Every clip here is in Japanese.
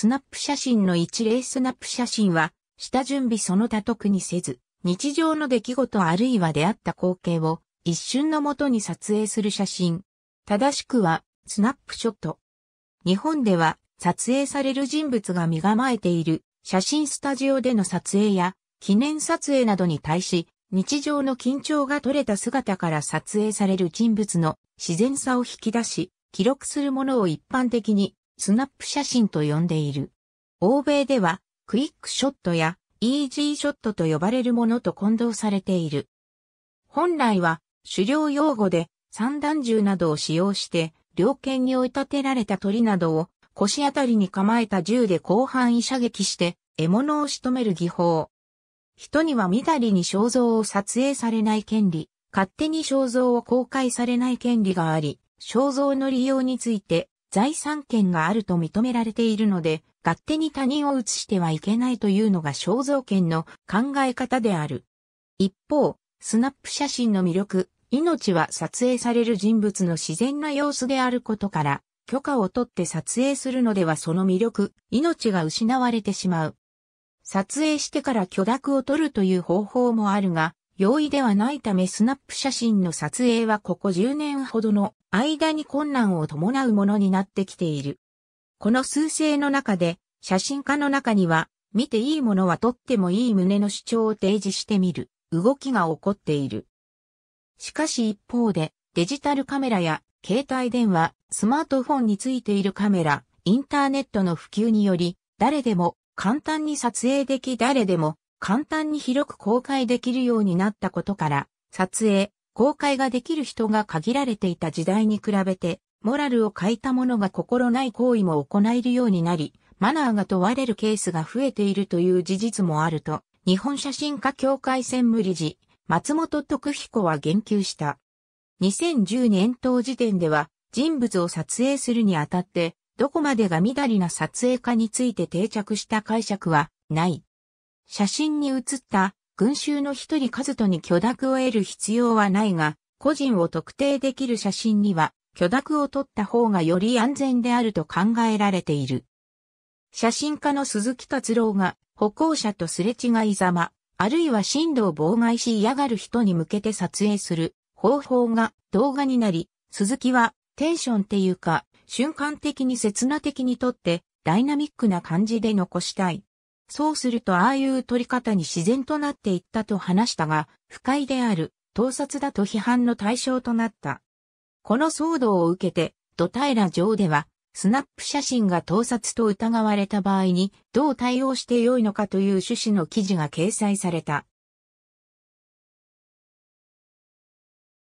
スナップ写真の一例スナップ写真は、下準備その他特にせず、日常の出来事あるいは出会った光景を一瞬のもとに撮影する写真。正しくは、スナップショット。日本では、撮影される人物が身構えている写真スタジオでの撮影や記念撮影などに対し、日常の緊張が取れた姿から撮影される人物の自然さを引き出し、記録するものを一般的にスナップ写真と呼んでいる。欧米では、クイックショットやイージーショットと呼ばれるものと混同されている。本来は、狩猟用語で散弾銃などを使用して、猟犬に追い立てられた鳥などを腰あたりに構えた銃で広範囲射撃して獲物を仕留める技法。人には緑りに肖像を撮影されない権利、勝手に肖像を公開されない権利があり、肖像の利用について財産権があると認められているので、勝手に他人を移してはいけないというのが肖像権の考え方である。一方、スナップ写真の魅力、命は撮影される人物の自然な様子であることから、許可を取って撮影するのではその魅力、命が失われてしまう。撮影してから許諾を取るという方法もあるが、容易ではないためスナップ写真の撮影はここ10年ほどの間に困難を伴うものになってきている。この数勢の中で、写真家の中には、見ていいものは撮ってもいい胸の主張を提示してみる、動きが起こっている。しかし一方で、デジタルカメラや携帯電話、スマートフォンについているカメラ、インターネットの普及により、誰でも簡単に撮影でき誰でも簡単に広く公開できるようになったことから、撮影、公開ができる人が限られていた時代に比べて、モラルを欠いた者が心ない行為も行えるようになり、マナーが問われるケースが増えているという事実もあると、日本写真家協会専務理事、松本徳彦は言及した。2010年当時点では、人物を撮影するにあたって、どこまでがみだりな撮影かについて定着した解釈はない。写真に写った群衆の一人数とに許諾を得る必要はないが、個人を特定できる写真には許諾を取った方がより安全であると考えられている。写真家の鈴木達郎が歩行者とすれ違いざま、あるいは振動を妨害し嫌がる人に向けて撮影する方法が動画になり、鈴木はテンションっていうか瞬間的に刹那的にとってダイナミックな感じで残したい。そうするとああいう取り方に自然となっていったと話したが、不快である、盗撮だと批判の対象となった。この騒動を受けて、ドタイラ上では、スナップ写真が盗撮と疑われた場合に、どう対応してよいのかという趣旨の記事が掲載された。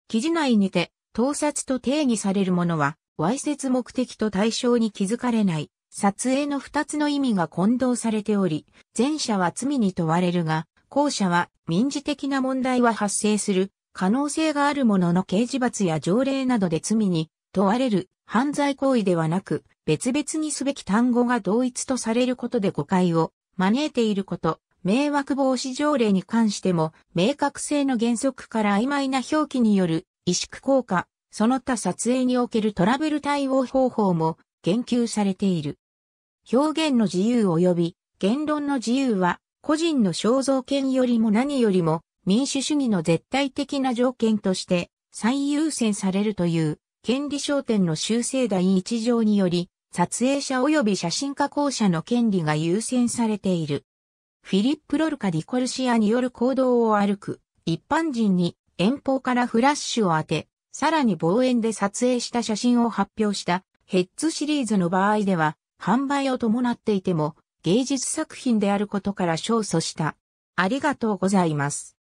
記事内にて、盗撮と定義されるものは、わいせつ目的と対象に気づかれない、撮影の二つの意味が混同されており、前者は罪に問われるが、後者は民事的な問題は発生する可能性があるものの刑事罰や条例などで罪に問われる犯罪行為ではなく、別々にすべき単語が同一とされることで誤解を招いていること、迷惑防止条例に関しても、明確性の原則から曖昧な表記による、萎縮効果、その他撮影におけるトラブル対応方法も、言及されている。表現の自由及び言論の自由は個人の肖像権よりも何よりも民主主義の絶対的な条件として最優先されるという権利焦点の修正第一条により撮影者及び写真加工者の権利が優先されている。フィリップ・ロルカ・ディコルシアによる行動を歩く一般人に遠方からフラッシュを当て、さらに望遠で撮影した写真を発表したヘッズシリーズの場合では、販売を伴っていても芸術作品であることから勝訴した。ありがとうございます。